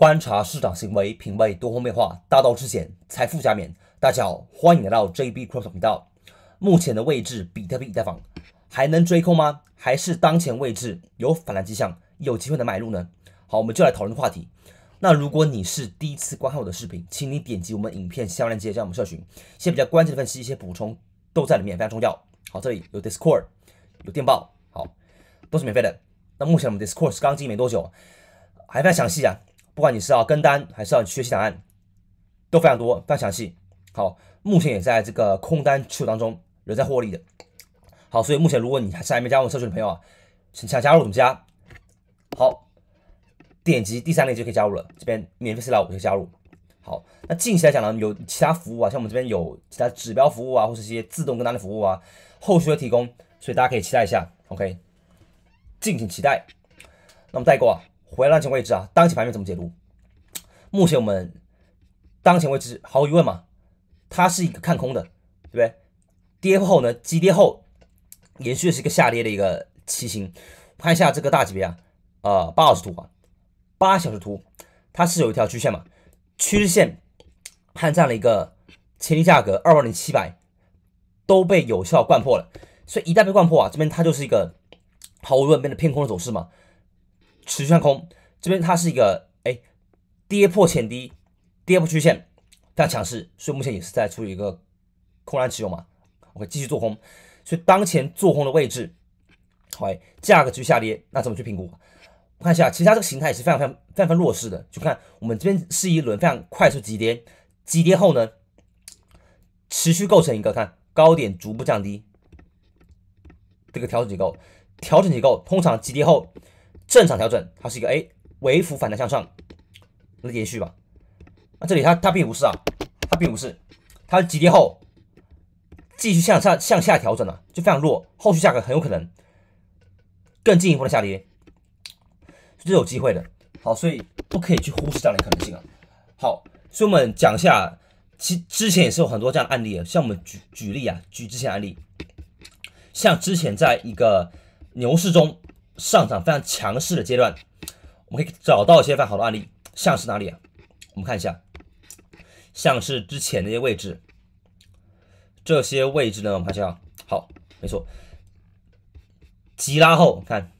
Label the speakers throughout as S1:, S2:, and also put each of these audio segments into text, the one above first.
S1: 观察市场行为，品味多方面化，大道至简，财富加冕。大家好，欢迎来到 JB Crypto 频道。目前的位置，比特币在防，还能追空吗？还是当前位置有反弹迹象，有机会的买入呢？好，我们就来讨论话题。那如果你是第一次观看我的视频，请你点击我们影片下方链接，加我们社群。一些比较关键的分析，一些补充都在里面，非常重要。好，这里有 Discord，有电报，好，都是免费的。那目前我们 Discord 刚进没多久，还非常详细啊。不管你是要跟单还是要学习答案，都非常多，非常详细。好，目前也在这个空单持有当中，仍在获利的。好，所以目前如果你还是还没加入社群的朋友啊，想加入怎么加？好，点击第三列就可以加入了。这边免费私聊，我就加入。好，那近期来讲呢，有其他服务啊，像我们这边有其他指标服务啊，或是一些自动跟单的服务啊，后续会提供，所以大家可以期待一下。OK，敬请期待。那么再过。回到当前位置啊，当前盘面怎么解读？目前我们当前位置毫无疑问嘛，它是一个看空的，对不对？跌破后呢，急跌后，延续是一个下跌的一个骑行。看一下这个大级别啊，呃，八小时图啊，八小时图它是有一条趋势线嘛，趋势线看占了一个前期价格二万零七百都被有效贯破了，所以一旦被贯破啊，这边它就是一个毫无疑问变得偏空的走势嘛。持续上空，这边它是一个哎，跌破前低，跌破曲线，非常强势，所以目前也是在处于一个空单持有嘛。我会继续做空，所以当前做空的位置，好哎，价格继续下跌，那怎么去评估？看一下，其实它这个形态也是非常非常非常弱势的，就看我们这边是一轮非常快速急跌，急跌后呢，持续构成一个看高点逐步降低，这个调整结构，调整结构通常急跌后。正常调整，它是一个哎，微幅反弹向上，那延续吧。那这里它它并不是啊，它并不是，它急跌后继续向下向下调整了，就非常弱，后续价格很有可能更进一步的下跌，是有机会的。好，所以不可以去忽视这样的可能性啊。好，所以我们讲一下，其之前也是有很多这样的案例啊，像我们举举例啊，举之前案例，像之前在一个牛市中。上涨非常强势的阶段，我们可以找到一些非常好的案例，像是哪里啊？我们看一下，像是之前那些位置，这些位置呢？我们看一下，好，没错，急拉后看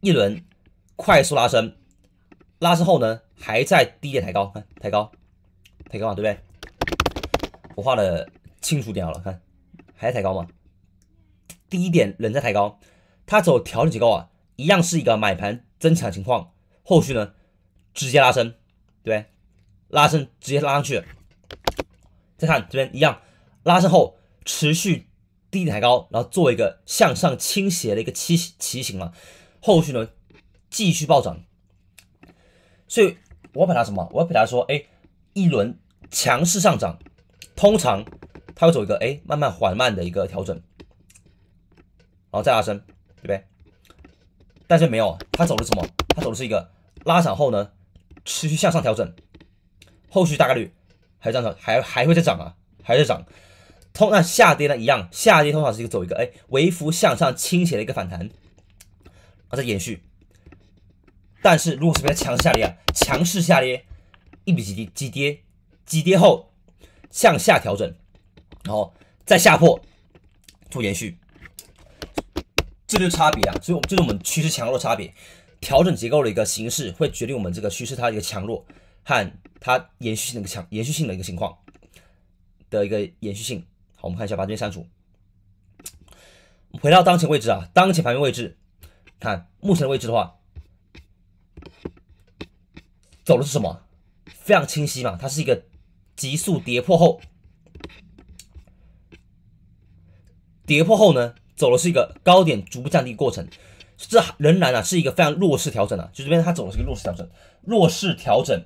S1: 一轮快速拉升，拉升后呢还在低点抬高，看抬高，抬高嘛，对不对？我画的清楚点好了，看还在抬高吗？低点仍在抬高，它走调整结构啊。一样是一个买盘增强情况，后续呢直接拉升，对，拉升直接拉上去。再看这边一样，拉升后持续低点抬高，然后做一个向上倾斜的一个期骑行嘛，后续呢继续暴涨。所以我表达什么？我表达说，哎，一轮强势上涨，通常它会走一个哎慢慢缓慢的一个调整，然后再拉升，对不对？但是没有，它走的什么？它走的是一个拉涨后呢，持续向上调整，后续大概率还上涨，还还会再涨啊，还在涨。通那下跌呢一样，下跌通常是一个走一个哎，微幅向上倾斜的一个反弹啊，在延续。但是如果是比较强势下跌啊，强势下跌，一笔急跌，急跌，急跌后向下调整，然后再下破做延续。这就是差别啊，所以我们这是我们趋势强弱差别，调整结构的一个形式会决定我们这个趋势它的一个强弱和它延续性的一个强延续性的一个情况的一个延续性。好，我们看一下，把这删除。回到当前位置啊，当前盘面位置，看目前的位置的话，走的是什么？非常清晰嘛，它是一个急速跌破后，跌破后呢？走的是一个高点逐步降低过程，这仍然啊是一个非常弱势调整啊，就这边它走的是一个弱势调整，弱势调整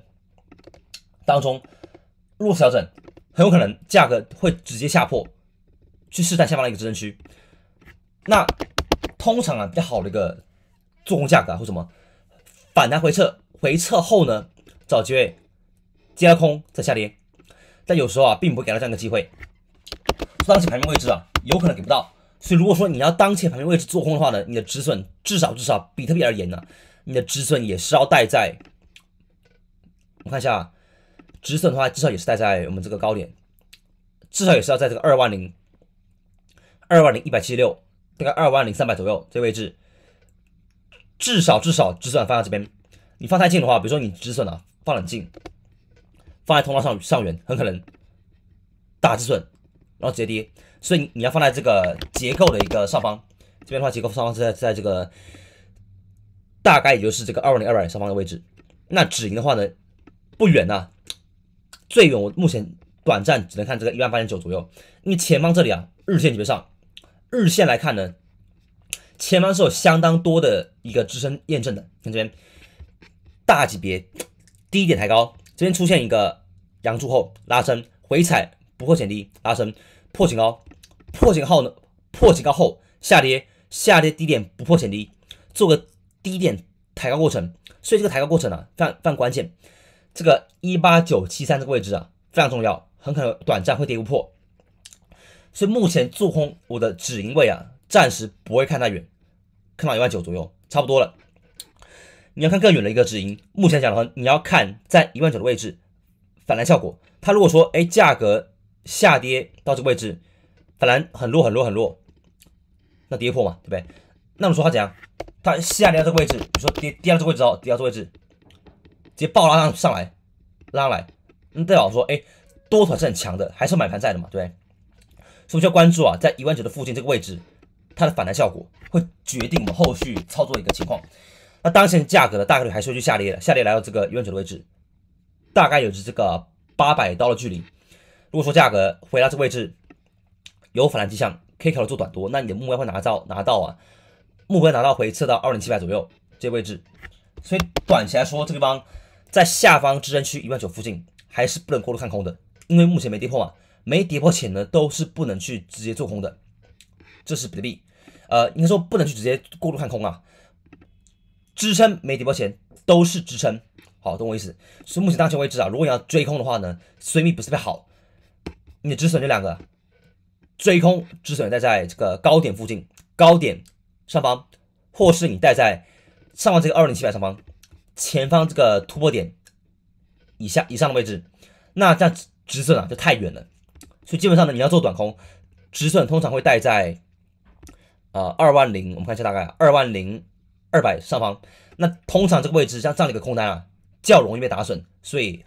S1: 当中，弱势调整很有可能价格会直接下破，去试探下方的一个支撑区。那通常啊比较好的一个做空价格啊、或什么反弹回撤，回撤后呢找机会接空再下跌，但有时候啊并不给到这样一个机会，当时排名位置啊有可能给不到。所以如果说你要当前盘面位置做空的话呢，你的止损至少至少比特币而言呢，你的止损也是要带在，我看一下，止损的话至少也是带在我们这个高点，至少也是要在这个二万零二万零一百七十六，大概二万零三百左右这个位置，至少至少止损放在这边，你放太近的话，比如说你止损啊放很近，放在通道上上缘，很可能打止损，然后直接跌。所以你要放在这个结构的一个上方，这边的话结构上方是在在这个大概也就是这个二万零二百上方的位置。那止盈的话呢，不远呐，最远我目前短暂只能看这个一万八千九左右。因为前方这里啊，日线级别上，日线来看呢，前方是有相当多的一个支撑验证的。看这边，大级别低点抬高，这边出现一个阳柱后拉升，回踩不破前低，拉升。破警高，破警后呢？破警高后下跌，下跌低点不破前低，做个低点抬高过程。所以这个抬高过程呢，非常非常关键。这个一八九七三这个位置啊，非常重要，很可能短暂会跌不破。所以目前做空我的止盈位啊，暂时不会看太远，看到一万九左右差不多了。你要看更远的一个止盈，目前讲的话，你要看在一万九的位置反弹效果。它如果说哎价格。下跌到这个位置，反弹很弱很弱很弱，那跌破嘛，对不对？那我们说它怎样？它下跌到这个位置，你说跌跌到这个位置后，跌到这个位置，直接暴拉上上来，拉上来，那代表说，哎，多头是很强的，还是满盘在的嘛，对不对？所以要关注啊，在一万九的附近这个位置，它的反弹效果会决定我们后续操作一个情况。那当前价格的大概率还是会去下跌的，下跌来到这个一万九的位置，大概有着这个八百刀的距离。如果说价格回到这位置有反弹迹象，K 虑做短多，那你的目标会拿到拿到啊，目标拿到回测到二零七百左右这位置。所以短期来说，这地方在下方支撑区一万九附近还是不能过度看空的，因为目前没跌破嘛，没跌破前呢都是不能去直接做空的。这是比特币，呃，应该说不能去直接过度看空啊，支撑没跌破前都是支撑，好，懂我意思？所以目前当前为止啊，如果你要追空的话呢，虽密不是特别好。你止损就两个，追空止损带在这个高点附近，高点上方，或是你带在上方这个二零七百上方，前方这个突破点以下以上的位置，那这样止损啊就太远了。所以基本上呢，你要做短空止损，通常会带在呃二万零，我们看一下大概二万零二百上方。那通常这个位置像这样的一个空单啊，较容易被打损，所以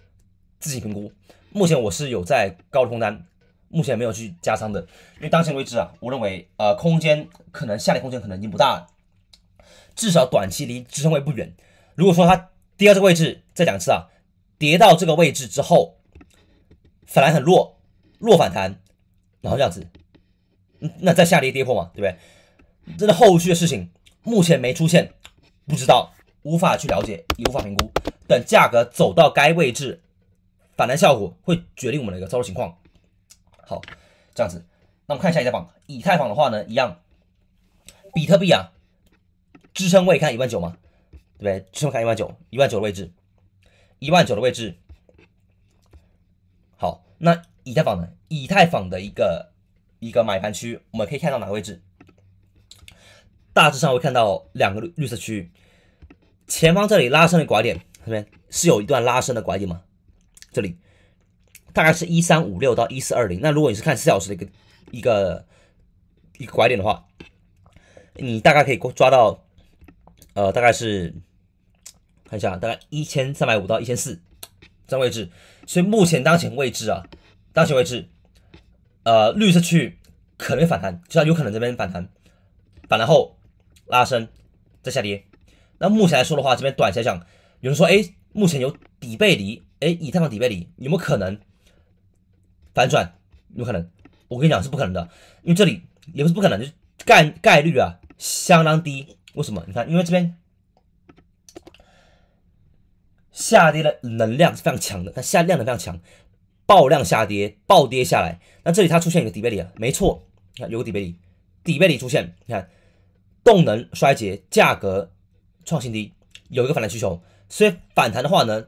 S1: 自行评估。目前我是有在高空单，目前没有去加仓的，因为当前为位置啊，我认为呃空间可能下跌空间可能已经不大了，至少短期离支撑位不远。如果说它跌到这个位置再讲一次啊，跌到这个位置之后反弹很弱，弱反弹，然后这样子，那再下跌跌破嘛，对不对？真的后续的事情目前没出现，不知道，无法去了解，也无法评估。等价格走到该位置。反弹效果会决定我们的一个操作情况。好，这样子，那我们看一下以太坊。以太坊的话呢，一样，比特币啊，支撑位看一万九嘛，对不对？支撑看一万九，一万九的位置，一万九的位置。好，那以太坊呢？以太坊的一个一个买盘区，我们可以看到哪个位置？大致上会看到两个绿绿色区域。前方这里拉伸的拐点，这边是有一段拉伸的拐点吗？这里大概是一三五六到一四二零，那如果你是看四小时的一个一个一个拐点的话，你大概可以抓到呃大概是看一下大概一千三百五到一千四这位置，所以目前当前位置啊，当前位置呃绿色区域可能反弹，就要有可能这边反弹，反弹后拉升再下跌。那目前来说的话，这边短线讲有人说哎，目前有底背离。哎，以太坊底背离有没有可能反转？有可能？我跟你讲是不可能的，因为这里也不是不可能，就概概率啊相当低。为什么？你看，因为这边下跌的能量是非常强的，它下量能量强，爆量下跌，暴跌下来，那这里它出现一个底背离啊，没错，看有个底背离，底背离出现，你看动能衰竭，价格创新低，有一个反弹需求，所以反弹的话呢？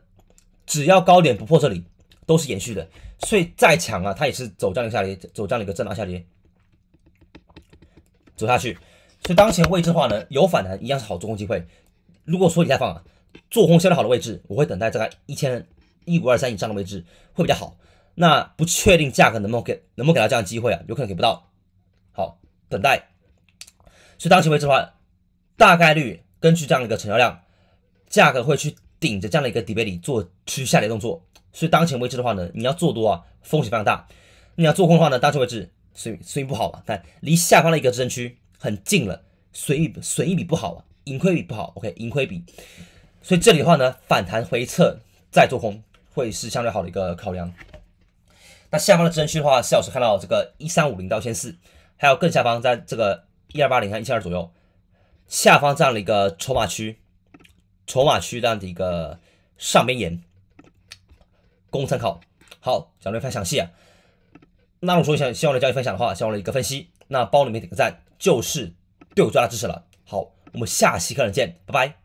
S1: 只要高点不破，这里都是延续的，所以再强啊，它也是走这样个下跌，走这样的一个震荡下跌走下去。所以当前位置的话呢，有反弹一样是好做空机会。如果说你在放啊，做空相对好的位置，我会等待这个一千一五二三以上的位置会比较好。那不确定价格能不能给，能不能给到这样的机会啊？有可能给不到，好等待。所以当前位置的话，大概率根据这样的一个成交量，价格会去。顶着这样的一个底背离做去下跌动作，所以当前位置的话呢，你要做多啊，风险非常大；你要做空的话呢，当前位置虽虽不好啊，但离下方的一个支撑区很近了，损损益比不好啊，盈亏比不好，OK，盈亏比。所以这里的话呢，反弹回撤再做空会是相对好的一个考量。那下方的支撑区的话，四小时看到这个一三五零到一千四，还有更下方在这个一二八零和一千二左右下方这样的一个筹码区。筹码区这样的一个上边沿，供参考。好，讲的非常详细啊。那我说一下，希望我的交易分享的话，希望我的一个分析，那包里面点个赞，就是对我最大支持了。好，我们下期课程见，拜拜。